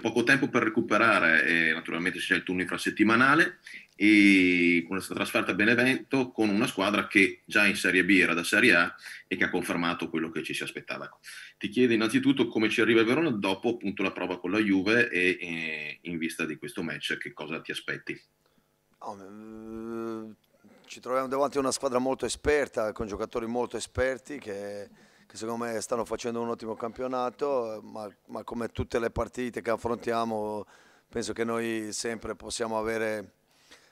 poco tempo per recuperare e naturalmente si è il turno infrasettimanale e con questa trasferta a Benevento con una squadra che già in Serie B era da Serie A e che ha confermato quello che ci si aspettava. Ti chiedo innanzitutto come ci arriva il Verona dopo appunto la prova con la Juve e, e in vista di questo match che cosa ti aspetti? Oh, ci troviamo davanti a una squadra molto esperta, con giocatori molto esperti che che secondo me stanno facendo un ottimo campionato, ma, ma come tutte le partite che affrontiamo penso che noi sempre possiamo avere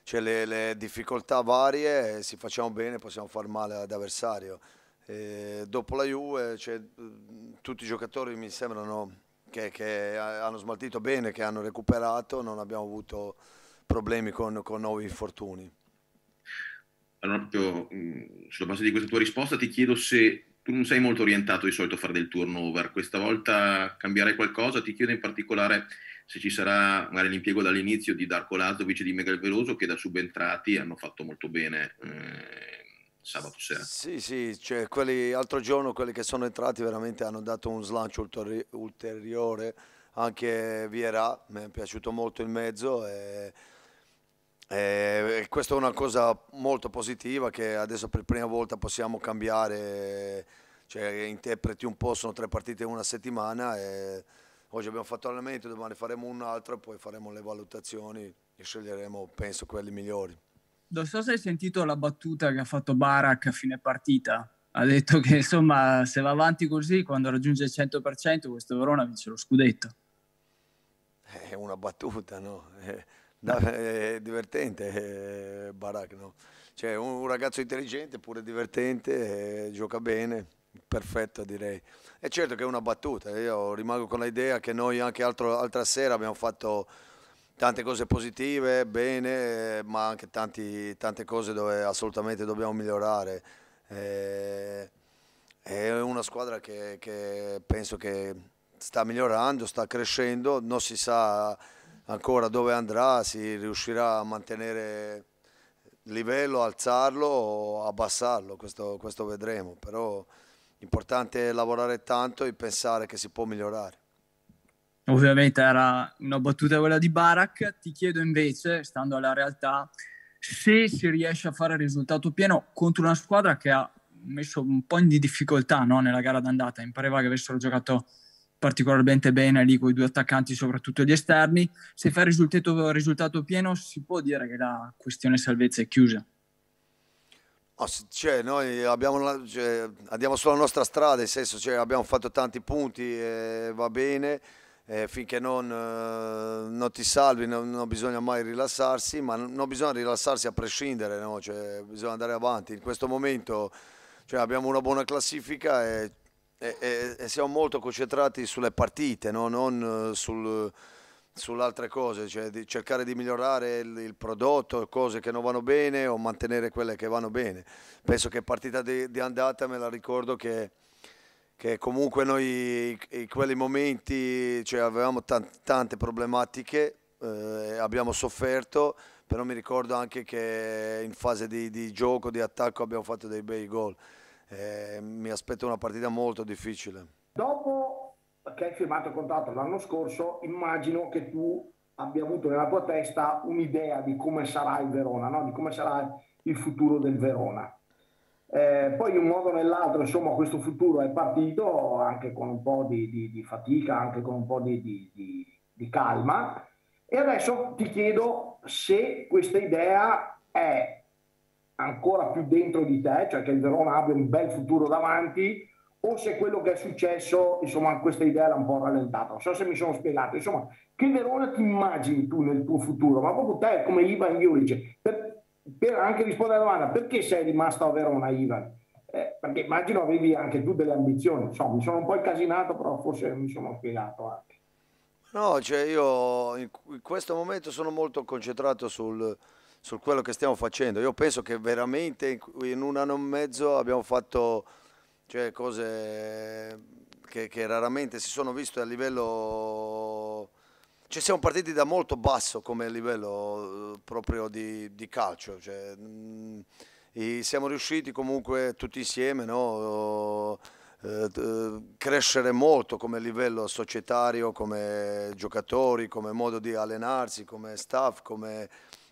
cioè, le, le, difficoltà varie, se facciamo bene possiamo far male ad avversario. E dopo la Juve cioè, tutti i giocatori mi sembrano che, che, hanno smaltito bene, che hanno recuperato, non abbiamo avuto problemi con, con nuovi infortuni. Allora, proprio, mm, sulla base di questa tua risposta ti chiedo se tu non sei molto orientato di solito a fare del turnover, questa volta cambierei qualcosa? Ti chiedo in particolare se ci sarà magari l'impiego dall'inizio di Darko Lazovic e di Megal Veloso che da subentrati hanno fatto molto bene eh, sabato sera. Sì, sì, cioè quelli, altro giorno quelli che sono entrati veramente hanno dato un slancio ulteri ulteriore, anche Viera, mi è piaciuto molto il mezzo e eh, questa è una cosa molto positiva che adesso per prima volta possiamo cambiare, cioè interpreti un po', sono tre partite in una settimana, E oggi abbiamo fatto allenamento, domani faremo un altro e poi faremo le valutazioni e sceglieremo, penso, quelli migliori. Non so se hai sentito la battuta che ha fatto Barak a fine partita. Ha detto che insomma, se va avanti così, quando raggiunge il 100%, questo Verona vince lo scudetto. È una battuta, no? Eh No, è divertente eh, Barak, no? cioè, un, ragazzo intelligente, pure divertente, eh, gioca bene, perfetto direi. E certo che è una battuta, io rimango con l'idea che noi anche altro, altra sera abbiamo fatto tante cose positive, bene, eh, ma anche tanti, tante cose dove assolutamente dobbiamo migliorare. Eh, è una squadra che, che penso che sta migliorando, sta crescendo, non si sa ancora dove andrà, si riuscirà a mantenere il livello, alzarlo o abbassarlo, questo, questo vedremo, però l'importante è lavorare tanto e pensare che si può migliorare. Ovviamente era una battuta quella di Barak, ti chiedo invece, stando alla realtà, se si riesce a fare il risultato pieno contro una squadra che ha messo un po' in difficoltà no? nella gara d'andata, mi pareva che avessero giocato particolarmente bene lì con i due attaccanti, soprattutto gli esterni. Se fa risultato, risultato pieno, si può dire che la questione salvezza è chiusa. Oh, cioè, noi la, cioè, andiamo sulla nostra strada, nel senso cioè, abbiamo fatto tanti punti, eh, va bene, eh, finché non, eh, non, ti salvi non, non, bisogna mai rilassarsi, ma non bisogna rilassarsi a prescindere, no? cioè, bisogna andare avanti. In questo momento cioè, abbiamo una buona classifica e e, e, e siamo molto concentrati sulle partite, no? non eh, sul, sulle altre cose, cioè di cercare di migliorare il, il, prodotto, cose che non vanno bene o mantenere quelle che vanno bene. Penso che partita di, di andata me la ricordo che che comunque noi in quei momenti cioè, avevamo tante problematiche, eh, abbiamo sofferto, però mi ricordo anche che in fase di, di gioco, di attacco abbiamo fatto dei bei gol eh, mi aspetto una partita molto difficile. Dopo che hai firmato il contratto l'anno scorso, immagino che tu abbia avuto nella tua testa un'idea di come sarà il Verona, no? di come sarà il futuro del Verona. Eh, poi in un modo o nell'altro, insomma, questo futuro è partito anche con un po' di, di, di fatica, anche con un po' di, di calma. E adesso ti chiedo se questa idea è ancora più dentro di te, cioè che il Verona abbia un bel futuro davanti, o se quello che è successo, insomma, questa idea l'ha un po' rallentata. Non so se mi sono spiegato. Insomma, che Verona ti immagini tu nel tuo futuro? Ma proprio te, come Ivan Juric, per, per anche rispondere alla domanda, perché sei rimasto a Verona, Ivan? Eh, perché immagino avevi anche tu delle ambizioni. Insomma, mi sono un po' incasinato, però forse mi sono spiegato anche. No, cioè io in questo momento sono molto concentrato sul, sul quello che stiamo facendo. Io penso che veramente in un anno e mezzo abbiamo fatto cioè, cose che, che, raramente si sono viste a livello... Cioè, siamo partiti da molto basso come livello eh, proprio di, di calcio. Cioè, mh, mm, siamo riusciti comunque tutti insieme no? Eh, eh, crescere molto come livello societario, come giocatori, come modo di allenarsi, come staff, come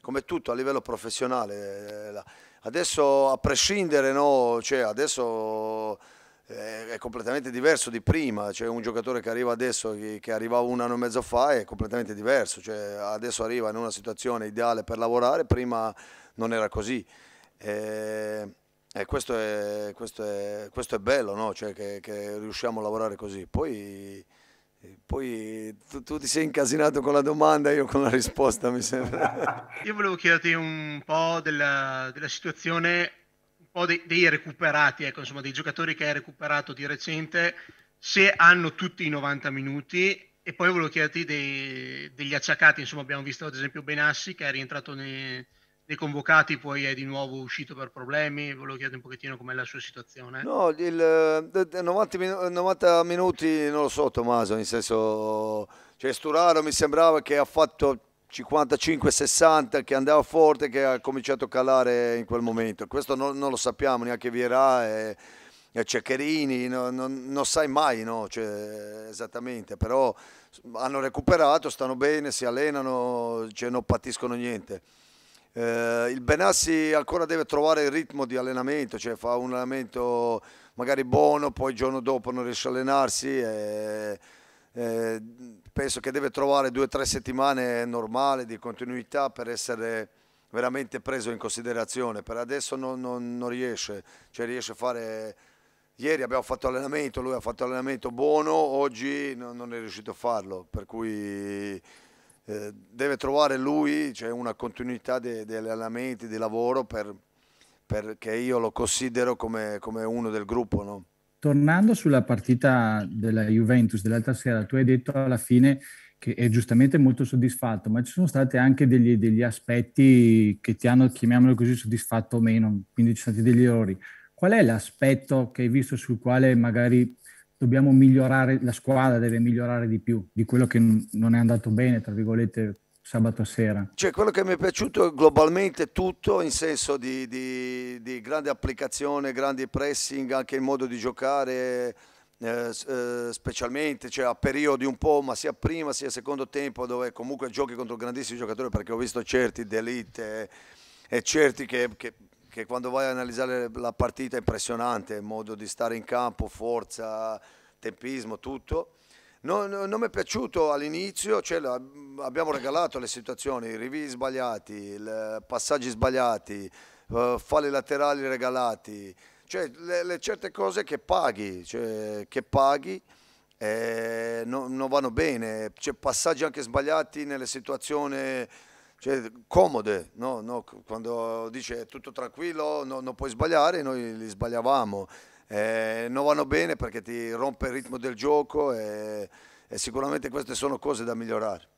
come tutto a livello professionale. Eh, adesso a prescindere, no? cioè, adesso eh, è completamente diverso di prima, cioè, un giocatore che arriva adesso, che arrivava un anno e mezzo fa, è completamente diverso, cioè, adesso arriva in una situazione ideale per lavorare, prima non era così. Eh, e... Eh, questo, è, questo, è, questo, è, bello, no? cioè che, che riusciamo a lavorare così. Poi poi tu, tu, ti sei incasinato con la domanda, io con la risposta mi sembra. Io volevo chiederti un po' della, della situazione, un po' dei, dei recuperati, ecco, insomma, dei giocatori che hai recuperato di recente, se hanno tutti i 90 minuti e poi volevo chiederti dei, degli acciacati, insomma abbiamo visto ad esempio Benassi che è rientrato nei, dei convocati poi è di nuovo uscito per problemi, volevo chiedere un pochettino com'è la sua situazione. No, il, 90, min- 90 minuti non lo so Tommaso, nel senso, cioè Sturaro mi sembrava che ha fatto 55-60 che andava forte, che ha cominciato a calare in quel momento. Questo non, non lo sappiamo neanche Vierà e, e Ceccherini, no, non, non, sai mai no? cioè, esattamente, però hanno recuperato, stanno bene, si allenano, cioè, non patiscono niente. Eh, il Benassi ancora deve trovare il ritmo di allenamento, cioè fa un allenamento magari buono, poi il giorno dopo non riesce a allenarsi. E, eh, e eh, penso che deve trovare due o tre settimane normali di continuità per essere veramente preso in considerazione. Per adesso non, non, non riesce, cioè riesce a fare... Ieri abbiamo fatto allenamento, lui ha fatto allenamento buono, oggi non, non è riuscito a farlo, per cui eh, deve trovare lui cioè una continuità degli de allenamenti, di lavoro per, perché io lo considero come, come uno del gruppo. No? Tornando sulla partita della Juventus dell'altra sera, tu hai detto alla fine che è giustamente molto soddisfatto, ma ci sono stati anche degli, degli aspetti che ti hanno, chiamiamolo così, soddisfatto o meno, quindi ci sono stati degli errori. Qual è l'aspetto che hai visto sul quale magari dobbiamo migliorare, la squadra deve migliorare di più di quello che non è andato bene, tra virgolette, sabato sera. Cioè, quello che mi è piaciuto è globalmente tutto, in senso di, di, di grande applicazione, grandi pressing, anche il modo di giocare, eh, eh, specialmente cioè, a periodi un po', ma sia prima sia secondo tempo, dove comunque giochi contro grandissimi giocatori, perché ho visto certi d'elite e, eh, e certi che, che che quando vai a analizzare la partita è impressionante, modo di stare in campo, forza, tempismo, tutto. Non, non mi è piaciuto all'inizio, cioè, abbiamo regalato le situazioni, i rivi sbagliati, i passaggi sbagliati, eh, falli laterali regalati, cioè le, le certe cose che paghi, cioè, che paghi eh, non, non vanno bene, c'è cioè, passaggi anche sbagliati nelle situazioni cioè, comode, no? No, quando dice è tutto tranquillo, no, non puoi sbagliare, noi li sbagliavamo. Eh, non vanno bene perché ti rompe il ritmo del gioco e, e sicuramente queste sono cose da migliorare.